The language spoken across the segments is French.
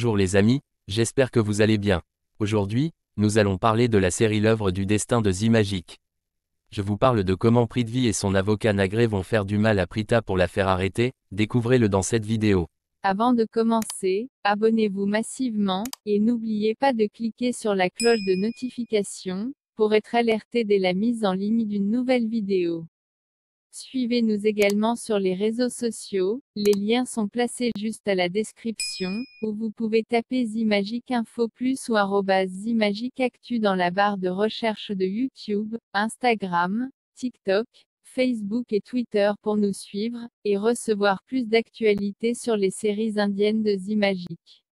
Bonjour les amis, j'espère que vous allez bien. Aujourd'hui, nous allons parler de la série L'œuvre du destin de Zimagic. Je vous parle de comment Pritvi et son avocat Nagré vont faire du mal à Prita pour la faire arrêter, découvrez-le dans cette vidéo. Avant de commencer, abonnez-vous massivement, et n'oubliez pas de cliquer sur la cloche de notification, pour être alerté dès la mise en ligne d'une nouvelle vidéo. Suivez-nous également sur les réseaux sociaux, les liens sont placés juste à la description, ou vous pouvez taper zimagique Info Plus ou Zimagic Actu dans la barre de recherche de YouTube, Instagram, TikTok, Facebook et Twitter pour nous suivre, et recevoir plus d'actualités sur les séries indiennes de Zimagic.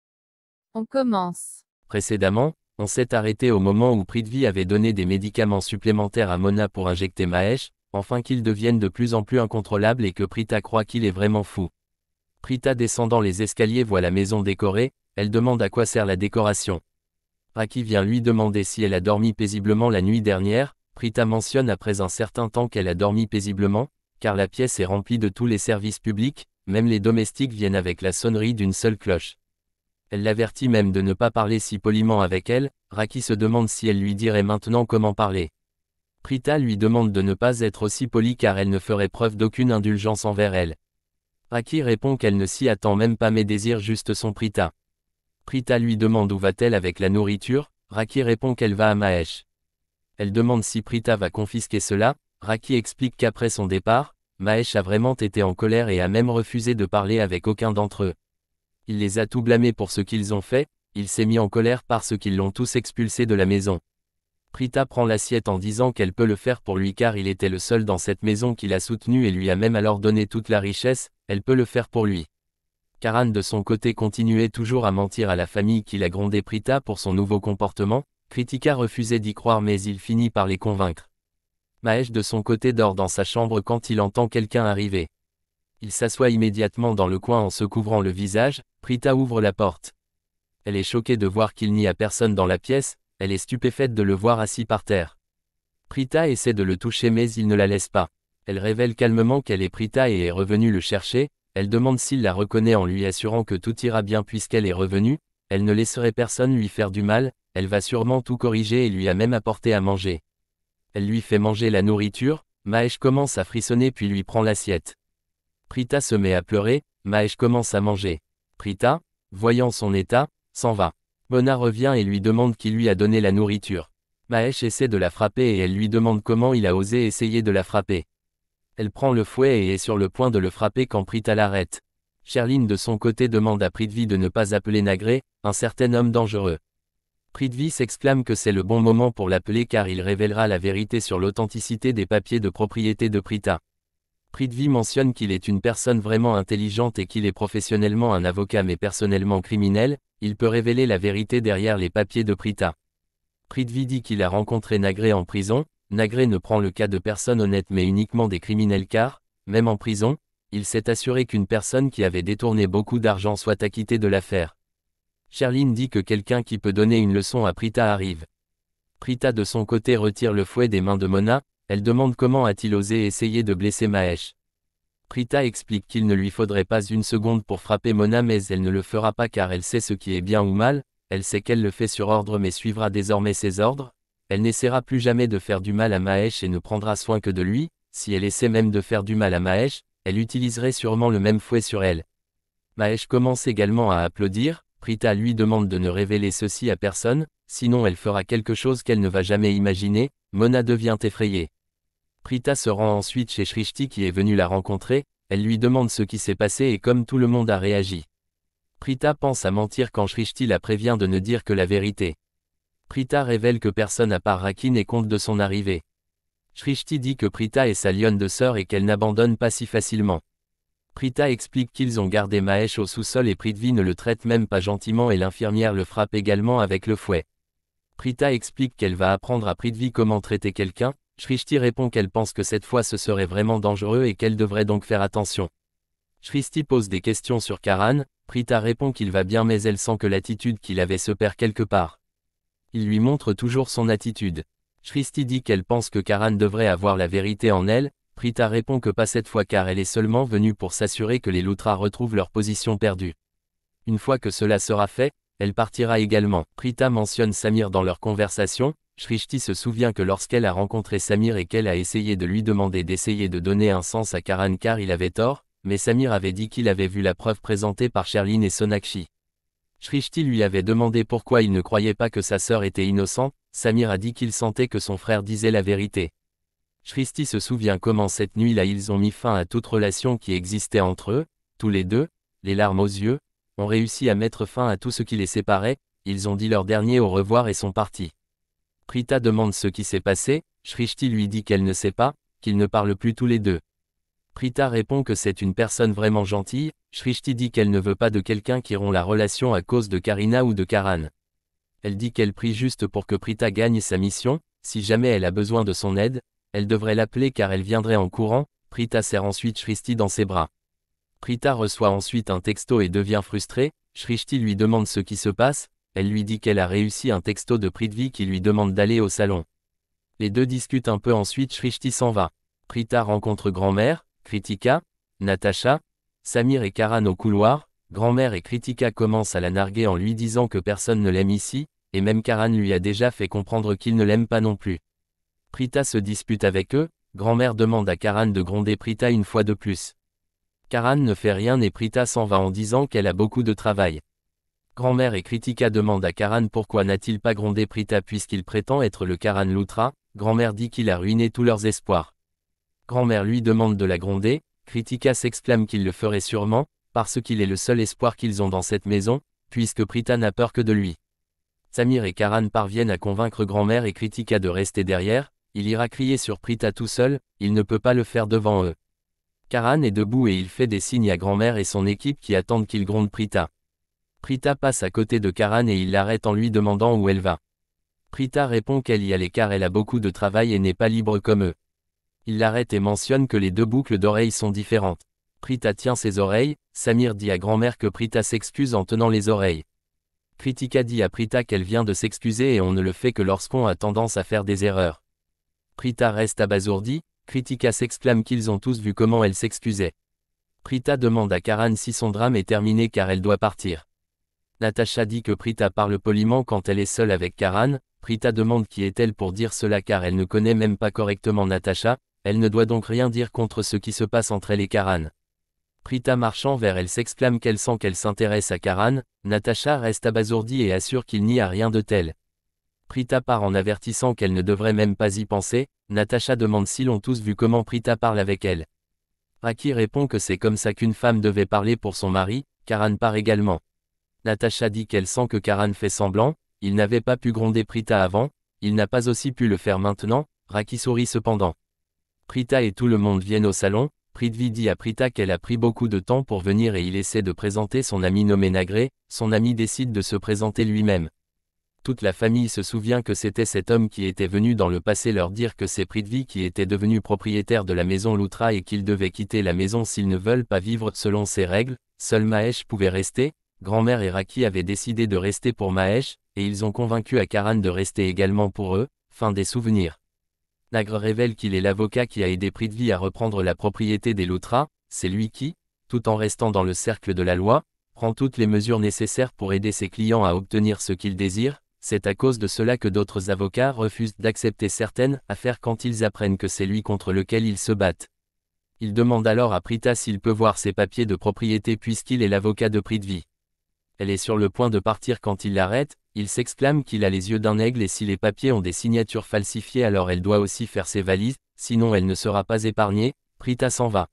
On commence. Précédemment, on s'est arrêté au moment où Prithvi avait donné des médicaments supplémentaires à Mona pour injecter Maesh enfin qu'il devienne de plus en plus incontrôlable et que Prita croit qu'il est vraiment fou. Prita descendant les escaliers voit la maison décorée, elle demande à quoi sert la décoration. Raki vient lui demander si elle a dormi paisiblement la nuit dernière, Prita mentionne après un certain temps qu'elle a dormi paisiblement, car la pièce est remplie de tous les services publics, même les domestiques viennent avec la sonnerie d'une seule cloche. Elle l'avertit même de ne pas parler si poliment avec elle, Raki se demande si elle lui dirait maintenant comment parler. Prita lui demande de ne pas être aussi polie car elle ne ferait preuve d'aucune indulgence envers elle. Raki répond qu'elle ne s'y attend même pas mais désire juste son Prita. Prita lui demande où va-t-elle avec la nourriture, Raki répond qu'elle va à Maesh. Elle demande si Prita va confisquer cela, Raki explique qu'après son départ, Mahesh a vraiment été en colère et a même refusé de parler avec aucun d'entre eux. Il les a tout blâmés pour ce qu'ils ont fait, il s'est mis en colère parce qu'ils l'ont tous expulsé de la maison. Prita prend l'assiette en disant qu'elle peut le faire pour lui car il était le seul dans cette maison qui l'a soutenu et lui a même alors donné toute la richesse, elle peut le faire pour lui. Karan de son côté continuait toujours à mentir à la famille qu'il a grondé Prita pour son nouveau comportement, Kritika refusait d'y croire mais il finit par les convaincre. Mahesh de son côté dort dans sa chambre quand il entend quelqu'un arriver. Il s'assoit immédiatement dans le coin en se couvrant le visage, Prita ouvre la porte. Elle est choquée de voir qu'il n'y a personne dans la pièce, elle est stupéfaite de le voir assis par terre. Prita essaie de le toucher mais il ne la laisse pas. Elle révèle calmement qu'elle est Prita et est revenue le chercher, elle demande s'il la reconnaît en lui assurant que tout ira bien puisqu'elle est revenue, elle ne laisserait personne lui faire du mal, elle va sûrement tout corriger et lui a même apporté à manger. Elle lui fait manger la nourriture, Maesh commence à frissonner puis lui prend l'assiette. Prita se met à pleurer, Maesh commence à manger. Prita, voyant son état, s'en va. Mona revient et lui demande qui lui a donné la nourriture. Maesh essaie de la frapper et elle lui demande comment il a osé essayer de la frapper. Elle prend le fouet et est sur le point de le frapper quand Prita l'arrête. Sherline de son côté demande à Prithvi de ne pas appeler Nagré, un certain homme dangereux. Prithvi s'exclame que c'est le bon moment pour l'appeler car il révélera la vérité sur l'authenticité des papiers de propriété de Prita. Prithvi mentionne qu'il est une personne vraiment intelligente et qu'il est professionnellement un avocat mais personnellement criminel, il peut révéler la vérité derrière les papiers de Prita. Pritvi dit qu'il a rencontré Nagré en prison, Nagré ne prend le cas de personne honnête mais uniquement des criminels car, même en prison, il s'est assuré qu'une personne qui avait détourné beaucoup d'argent soit acquittée de l'affaire. Sherline dit que quelqu'un qui peut donner une leçon à Prita arrive. Prita de son côté retire le fouet des mains de Mona, elle demande comment a-t-il osé essayer de blesser Maesh. Prita explique qu'il ne lui faudrait pas une seconde pour frapper Mona mais elle ne le fera pas car elle sait ce qui est bien ou mal, elle sait qu'elle le fait sur ordre mais suivra désormais ses ordres, elle n'essaiera plus jamais de faire du mal à Mahesh et ne prendra soin que de lui, si elle essaie même de faire du mal à Mahesh, elle utiliserait sûrement le même fouet sur elle. Mahesh commence également à applaudir, Prita lui demande de ne révéler ceci à personne, sinon elle fera quelque chose qu'elle ne va jamais imaginer, Mona devient effrayée. Prita se rend ensuite chez Shrishti qui est venue la rencontrer, elle lui demande ce qui s'est passé et comme tout le monde a réagi. Prita pense à mentir quand Shrishti la prévient de ne dire que la vérité. Prita révèle que personne à part Rakin est compte de son arrivée. Shrishti dit que Prita est sa lionne de sœur et qu'elle n'abandonne pas si facilement. Prita explique qu'ils ont gardé Mahesh au sous-sol et Prithvi ne le traite même pas gentiment et l'infirmière le frappe également avec le fouet. Prita explique qu'elle va apprendre à Prithvi comment traiter quelqu'un, Shristi répond qu'elle pense que cette fois ce serait vraiment dangereux et qu'elle devrait donc faire attention. Shristi pose des questions sur Karan, Prita répond qu'il va bien mais elle sent que l'attitude qu'il avait se perd quelque part. Il lui montre toujours son attitude. Shristi dit qu'elle pense que Karan devrait avoir la vérité en elle, Prita répond que pas cette fois car elle est seulement venue pour s'assurer que les loutras retrouvent leur position perdue. Une fois que cela sera fait, elle partira également. Prita mentionne Samir dans leur conversation, Shrishti se souvient que lorsqu'elle a rencontré Samir et qu'elle a essayé de lui demander d'essayer de donner un sens à Karan car il avait tort, mais Samir avait dit qu'il avait vu la preuve présentée par Sherline et Sonakshi. Shrishti lui avait demandé pourquoi il ne croyait pas que sa sœur était innocente, Samir a dit qu'il sentait que son frère disait la vérité. Shrishti se souvient comment cette nuit-là ils ont mis fin à toute relation qui existait entre eux, tous les deux, les larmes aux yeux, ont réussi à mettre fin à tout ce qui les séparait, ils ont dit leur dernier au revoir et sont partis. Prita demande ce qui s'est passé, Shrishti lui dit qu'elle ne sait pas, qu'ils ne parlent plus tous les deux. Prita répond que c'est une personne vraiment gentille, Shrishti dit qu'elle ne veut pas de quelqu'un qui rompt la relation à cause de Karina ou de Karan. Elle dit qu'elle prie juste pour que Prita gagne sa mission, si jamais elle a besoin de son aide, elle devrait l'appeler car elle viendrait en courant, Prita serre ensuite Shrishti dans ses bras. Prita reçoit ensuite un texto et devient frustrée, Shrishti lui demande ce qui se passe, elle lui dit qu'elle a réussi un texto de Prithvi qui lui demande d'aller au salon. Les deux discutent un peu ensuite Shrishti s'en va. Prita rencontre grand-mère, Kritika, Natacha, Samir et Karan au couloir, grand-mère et Kritika commencent à la narguer en lui disant que personne ne l'aime ici, et même Karan lui a déjà fait comprendre qu'il ne l'aime pas non plus. Prita se dispute avec eux, grand-mère demande à Karan de gronder Prita une fois de plus. Karan ne fait rien et Prita s'en va en disant qu'elle a beaucoup de travail. Grand-mère et Kritika demandent à Karan pourquoi n'a-t-il pas grondé Prita puisqu'il prétend être le Karan Loutra, grand-mère dit qu'il a ruiné tous leurs espoirs. Grand-mère lui demande de la gronder, Kritika s'exclame qu'il le ferait sûrement, parce qu'il est le seul espoir qu'ils ont dans cette maison, puisque Prita n'a peur que de lui. Samir et Karan parviennent à convaincre grand-mère et Kritika de rester derrière, il ira crier sur Prita tout seul, il ne peut pas le faire devant eux. Karan est debout et il fait des signes à grand-mère et son équipe qui attendent qu'il gronde Prita. Prita passe à côté de Karan et il l'arrête en lui demandant où elle va. Prita répond qu'elle y allait car elle a beaucoup de travail et n'est pas libre comme eux. Il l'arrête et mentionne que les deux boucles d'oreilles sont différentes. Prita tient ses oreilles, Samir dit à grand-mère que Prita s'excuse en tenant les oreilles. Kritika dit à Prita qu'elle vient de s'excuser et on ne le fait que lorsqu'on a tendance à faire des erreurs. Prita reste abasourdie, Kritika s'exclame qu'ils ont tous vu comment elle s'excusait. Prita demande à Karan si son drame est terminé car elle doit partir. Natacha dit que Prita parle poliment quand elle est seule avec Karan, Prita demande qui est-elle pour dire cela car elle ne connaît même pas correctement Natacha, elle ne doit donc rien dire contre ce qui se passe entre elle et Karan. Prita marchant vers elle s'exclame qu'elle sent qu'elle s'intéresse à Karan, Natacha reste abasourdie et assure qu'il n'y a rien de tel. Prita part en avertissant qu'elle ne devrait même pas y penser, Natacha demande si l'on tous vu comment Prita parle avec elle. Raki répond que c'est comme ça qu'une femme devait parler pour son mari, Karan part également. Natacha dit qu'elle sent que Karan fait semblant, il n'avait pas pu gronder Prita avant, il n'a pas aussi pu le faire maintenant, Raki sourit cependant. Prita et tout le monde viennent au salon, Prithvi dit à Prita qu'elle a pris beaucoup de temps pour venir et il essaie de présenter son ami nommé Nagré, son ami décide de se présenter lui-même. Toute la famille se souvient que c'était cet homme qui était venu dans le passé leur dire que c'est Prithvi qui était devenu propriétaire de la maison Loutra et qu'il devait quitter la maison s'ils ne veulent pas vivre selon ses règles, seul Mahesh pouvait rester, grand-mère et Raki avaient décidé de rester pour Mahesh, et ils ont convaincu Akaran de rester également pour eux, fin des souvenirs. Nagre révèle qu'il est l'avocat qui a aidé Prithvi à reprendre la propriété des Loutras, c'est lui qui, tout en restant dans le cercle de la loi, prend toutes les mesures nécessaires pour aider ses clients à obtenir ce qu'ils désirent, c'est à cause de cela que d'autres avocats refusent d'accepter certaines affaires quand ils apprennent que c'est lui contre lequel ils se battent. Il demande alors à Prita s'il peut voir ses papiers de propriété puisqu'il est l'avocat de Prithvi. Elle est sur le point de partir quand il l'arrête, il s'exclame qu'il a les yeux d'un aigle et si les papiers ont des signatures falsifiées alors elle doit aussi faire ses valises, sinon elle ne sera pas épargnée, Prita s'en va.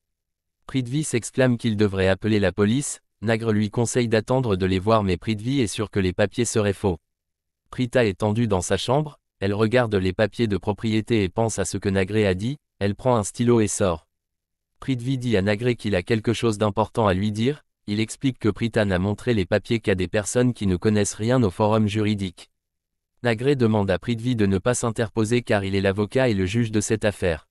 Prithvi s'exclame qu'il devrait appeler la police, Nagre lui conseille d'attendre de les voir mais Prithvi est sûr que les papiers seraient faux. Prita est tendue dans sa chambre, elle regarde les papiers de propriété et pense à ce que Nagre a dit, elle prend un stylo et sort. Prithvi dit à Nagre qu'il a quelque chose d'important à lui dire, il explique que Prita n'a montré les papiers qu'à des personnes qui ne connaissent rien au forum juridique. Nagré demande à Prithvi de ne pas s'interposer car il est l'avocat et le juge de cette affaire.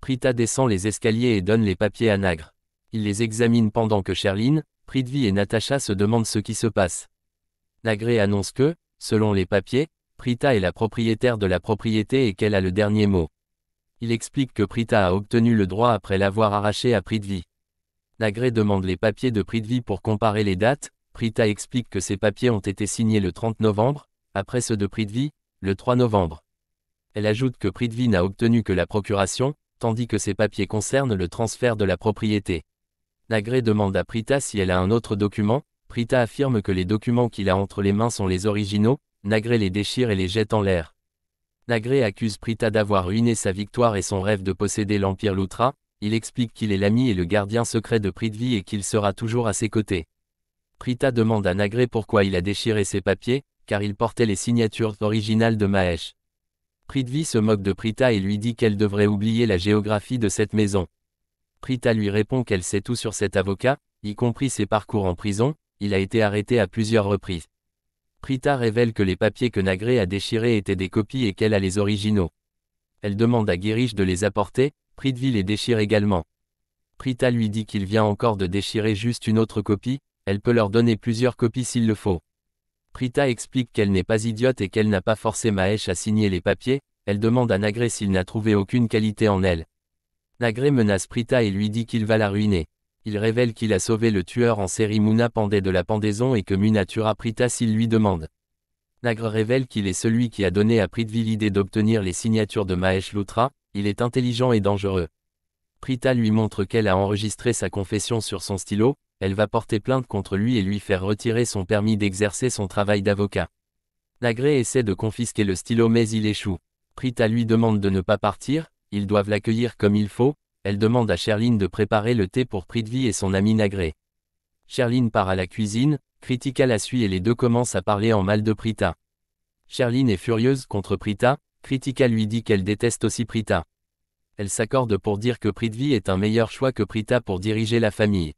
Prita descend les escaliers et donne les papiers à Nagre. Il les examine pendant que Sherline, Prithvi et Natacha se demandent ce qui se passe. Nagré annonce que, selon les papiers, Prita est la propriétaire de la propriété et qu'elle a le dernier mot. Il explique que Prita a obtenu le droit après l'avoir arraché à Prithvi. Nagré demande les papiers de prix de vie pour comparer les dates, Prita explique que ces papiers ont été signés le 30 novembre, après ceux de prix de vie, le 3 novembre. Elle ajoute que prix n'a obtenu que la procuration, tandis que ces papiers concernent le transfert de la propriété. Nagré demande à Prita si elle a un autre document, Prita affirme que les documents qu'il a entre les mains sont les originaux, Nagré les déchire et les jette en l'air. Nagré accuse Prita d'avoir ruiné sa victoire et son rêve de posséder l'Empire Loutra, il explique qu'il est l'ami et le gardien secret de Prithvi et qu'il sera toujours à ses côtés. Prita demande à Nagré pourquoi il a déchiré ses papiers, car il portait les signatures originales de Mahesh. Prithvi se moque de Prita et lui dit qu'elle devrait oublier la géographie de cette maison. Prita lui répond qu'elle sait tout sur cet avocat, y compris ses parcours en prison, il a été arrêté à plusieurs reprises. Prita révèle que les papiers que Nagré a déchirés étaient des copies et qu'elle a les originaux. Elle demande à Girish de les apporter, Prithvi les déchire également. Prita lui dit qu'il vient encore de déchirer juste une autre copie, elle peut leur donner plusieurs copies s'il le faut. Prita explique qu'elle n'est pas idiote et qu'elle n'a pas forcé Mahesh à signer les papiers, elle demande à Nagré s'il n'a trouvé aucune qualité en elle. Nagré menace Prita et lui dit qu'il va la ruiner. Il révèle qu'il a sauvé le tueur en série Muna pendait de la pendaison et que Muna tuera Prita s'il lui demande. Nagre révèle qu'il est celui qui a donné à Prithvi l'idée d'obtenir les signatures de Mahesh Lutra, il est intelligent et dangereux. Prita lui montre qu'elle a enregistré sa confession sur son stylo, elle va porter plainte contre lui et lui faire retirer son permis d'exercer son travail d'avocat. Nagré essaie de confisquer le stylo mais il échoue. Prita lui demande de ne pas partir, ils doivent l'accueillir comme il faut, elle demande à Cherline de préparer le thé pour Pritvi et son ami Nagré. Cherline part à la cuisine, Critica la suit et les deux commencent à parler en mal de Prita. Cherline est furieuse contre Prita, Kritika lui dit qu'elle déteste aussi Prita. Elle s'accorde pour dire que Prithvi est un meilleur choix que Prita pour diriger la famille.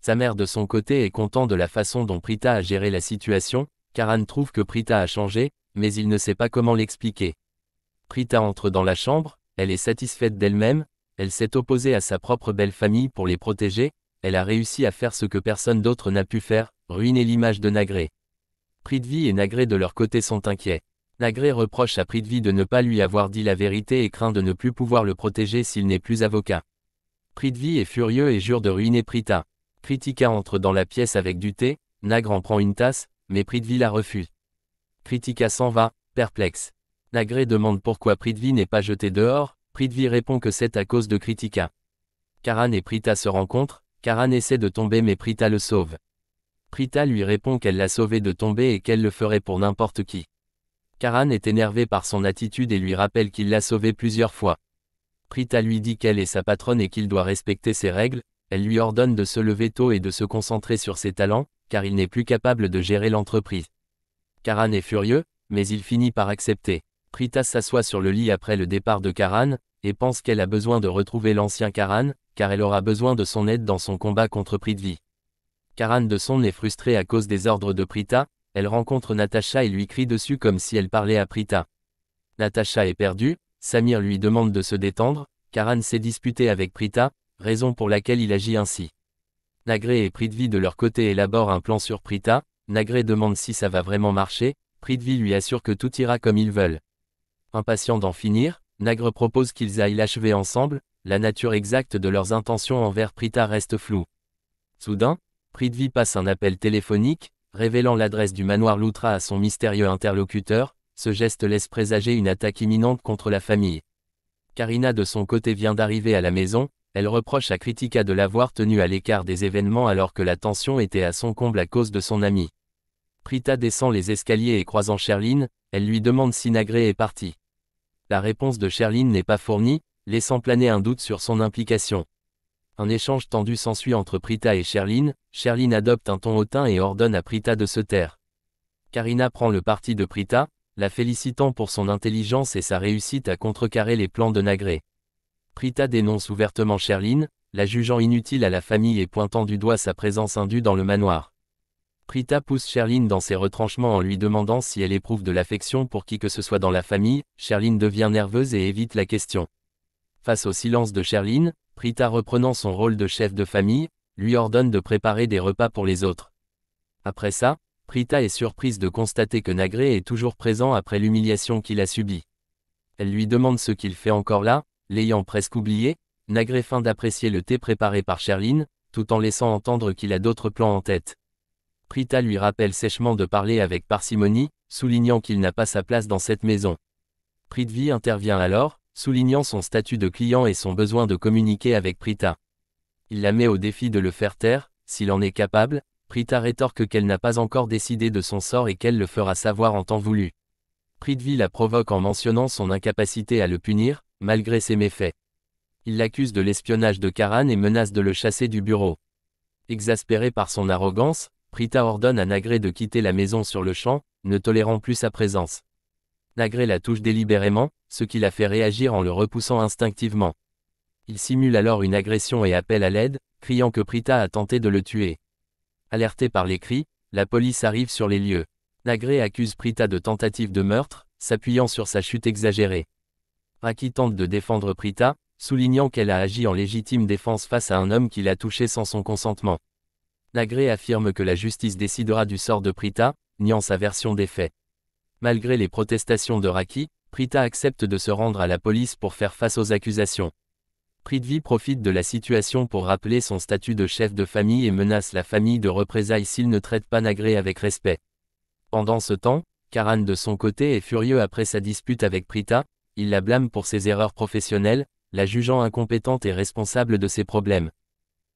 Sa mère de son côté est content de la façon dont Prita a géré la situation, Karan trouve que Prita a changé, mais il ne sait pas comment l'expliquer. Prita entre dans la chambre, elle est satisfaite d'elle-même, elle s'est opposée à sa propre belle famille pour les protéger, elle a réussi à faire ce que personne d'autre n'a pu faire, ruiner l'image de Nagré. Prithvi et Nagré de leur côté sont inquiets. Nagré reproche à Prithvi de ne pas lui avoir dit la vérité et craint de ne plus pouvoir le protéger s'il n'est plus avocat. Prithvi est furieux et jure de ruiner Prita. Kritika entre dans la pièce avec du thé, Nagre en prend une tasse, mais Prithvi la refuse. Kritika s'en va, perplexe. Nagré demande pourquoi Prithvi n'est pas jeté dehors, Prithvi répond que c'est à cause de Kritika. Karan et Prita se rencontrent, Karan essaie de tomber mais Prita le sauve. Prita lui répond qu'elle l'a sauvé de tomber et qu'elle le ferait pour n'importe qui. Karan est énervé par son attitude et lui rappelle qu'il l'a sauvé plusieurs fois. Prita lui dit qu'elle est sa patronne et qu'il doit respecter ses règles, elle lui ordonne de se lever tôt et de se concentrer sur ses talents, car il n'est plus capable de gérer l'entreprise. Karan est furieux, mais il finit par accepter. Prita s'assoit sur le lit après le départ de Karan, et pense qu'elle a besoin de retrouver l'ancien Karan, car elle aura besoin de son aide dans son combat contre Prithvi. Karan de son est frustré à cause des ordres de Prita, elle rencontre Natacha et lui crie dessus comme si elle parlait à Prita. Natacha est perdue, Samir lui demande de se détendre, car Anne s'est disputée avec Prita, raison pour laquelle il agit ainsi. Nagré et Prithvi de leur côté élaborent un plan sur Prita, Nagré demande si ça va vraiment marcher, Prithvi lui assure que tout ira comme ils veulent. Impatient d'en finir, Nagre propose qu'ils aillent l'achever ensemble, la nature exacte de leurs intentions envers Prita reste floue. Soudain, Prithvi passe un appel téléphonique, révélant l'adresse du manoir Loutra à son mystérieux interlocuteur, ce geste laisse présager une attaque imminente contre la famille. Karina de son côté vient d'arriver à la maison, elle reproche à Kritika de l'avoir tenue à l'écart des événements alors que la tension était à son comble à cause de son ami. Prita descend les escaliers et croisant Sherline, elle lui demande si Nagré est parti. La réponse de Sherline n'est pas fournie, laissant planer un doute sur son implication. Un échange tendu s'ensuit entre Prita et Sherline, Sherline adopte un ton hautain et ordonne à Prita de se taire. Karina prend le parti de Prita, la félicitant pour son intelligence et sa réussite à contrecarrer les plans de Nagré. Prita dénonce ouvertement Sherline, la jugeant inutile à la famille et pointant du doigt sa présence indue dans le manoir. Prita pousse Sherline dans ses retranchements en lui demandant si elle éprouve de l'affection pour qui que ce soit dans la famille, Sherline devient nerveuse et évite la question. Face au silence de Sherline, Prita reprenant son rôle de chef de famille, lui ordonne de préparer des repas pour les autres. Après ça, Prita est surprise de constater que Nagré est toujours présent après l'humiliation qu'il a subie. Elle lui demande ce qu'il fait encore là, l'ayant presque oublié, Nagré feint d'apprécier le thé préparé par Sherline, tout en laissant entendre qu'il a d'autres plans en tête. Prita lui rappelle sèchement de parler avec parcimonie, soulignant qu'il n'a pas sa place dans cette maison. Pritvi intervient alors, soulignant son statut de client et son besoin de communiquer avec Prita. Il la met au défi de le faire taire, s'il en est capable, Prita rétorque qu'elle n'a pas encore décidé de son sort et qu'elle le fera savoir en temps voulu. Prithvi la provoque en mentionnant son incapacité à le punir, malgré ses méfaits. Il l'accuse de l'espionnage de Karan et menace de le chasser du bureau. Exaspéré par son arrogance, Prita ordonne à Nagré de quitter la maison sur le champ, ne tolérant plus sa présence. Nagré la touche délibérément, ce qui la fait réagir en le repoussant instinctivement. Il simule alors une agression et appelle à l'aide, criant que Prita a tenté de le tuer. Alerté par les cris, la police arrive sur les lieux. Nagré accuse Prita de tentative de meurtre, s'appuyant sur sa chute exagérée. Raki tente de défendre Prita, soulignant qu'elle a agi en légitime défense face à un homme qui l'a touchée sans son consentement. Nagré affirme que la justice décidera du sort de Prita, niant sa version des faits. Malgré les protestations de Raki, Prita accepte de se rendre à la police pour faire face aux accusations. Prithvi profite de la situation pour rappeler son statut de chef de famille et menace la famille de représailles s'il ne traite pas Nagré avec respect. Pendant ce temps, Karan de son côté est furieux après sa dispute avec Prita, il la blâme pour ses erreurs professionnelles, la jugeant incompétente et responsable de ses problèmes.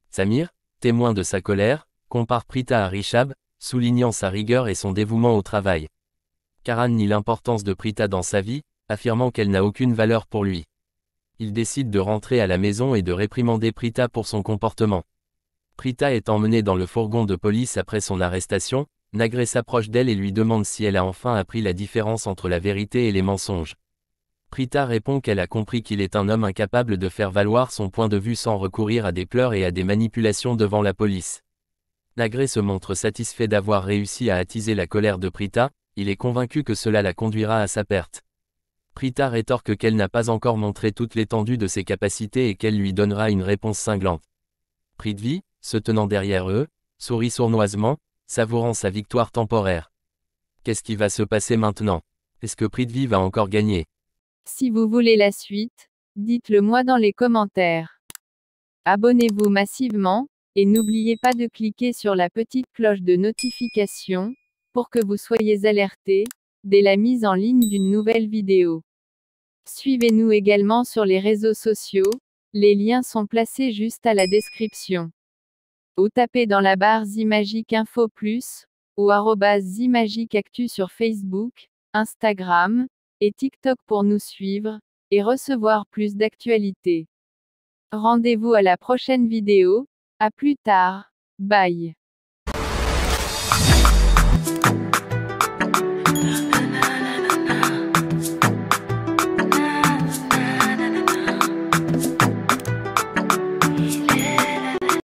Samir, témoin de sa colère, compare Prita à Rishab, soulignant sa rigueur et son dévouement au travail. Karan nie l'importance de Prita dans sa vie, affirmant qu'elle n'a aucune valeur pour lui. Il décide de rentrer à la maison et de réprimander Prita pour son comportement. Prita est emmenée dans le fourgon de police après son arrestation, Nagré s'approche d'elle et lui demande si elle a enfin appris la différence entre la vérité et les mensonges. Prita répond qu'elle a compris qu'il est un homme incapable de faire valoir son point de vue sans recourir à des pleurs et à des manipulations devant la police. Nagré se montre satisfait d'avoir réussi à attiser la colère de Prita, il est convaincu que cela la conduira à sa perte. Prita rétorque qu'elle n'a pas encore montré toute l'étendue de ses capacités et qu'elle lui donnera une réponse cinglante. Prithvi, se tenant derrière eux, sourit sournoisement, savourant sa victoire temporaire. Qu'est-ce qui va se passer maintenant Est-ce que Prithvi va encore gagner Si vous voulez la suite, dites-le moi dans les commentaires. Abonnez-vous massivement, et n'oubliez pas de cliquer sur la petite cloche de notification, pour que vous soyez alerté, dès la mise en ligne d'une nouvelle vidéo. Suivez-nous également sur les réseaux sociaux, les liens sont placés juste à la description. Ou tapez dans la barre Zimagique Info Plus, ou Zimagique Actu sur Facebook, Instagram et TikTok pour nous suivre et recevoir plus d'actualités. Rendez-vous à la prochaine vidéo, à plus tard, bye.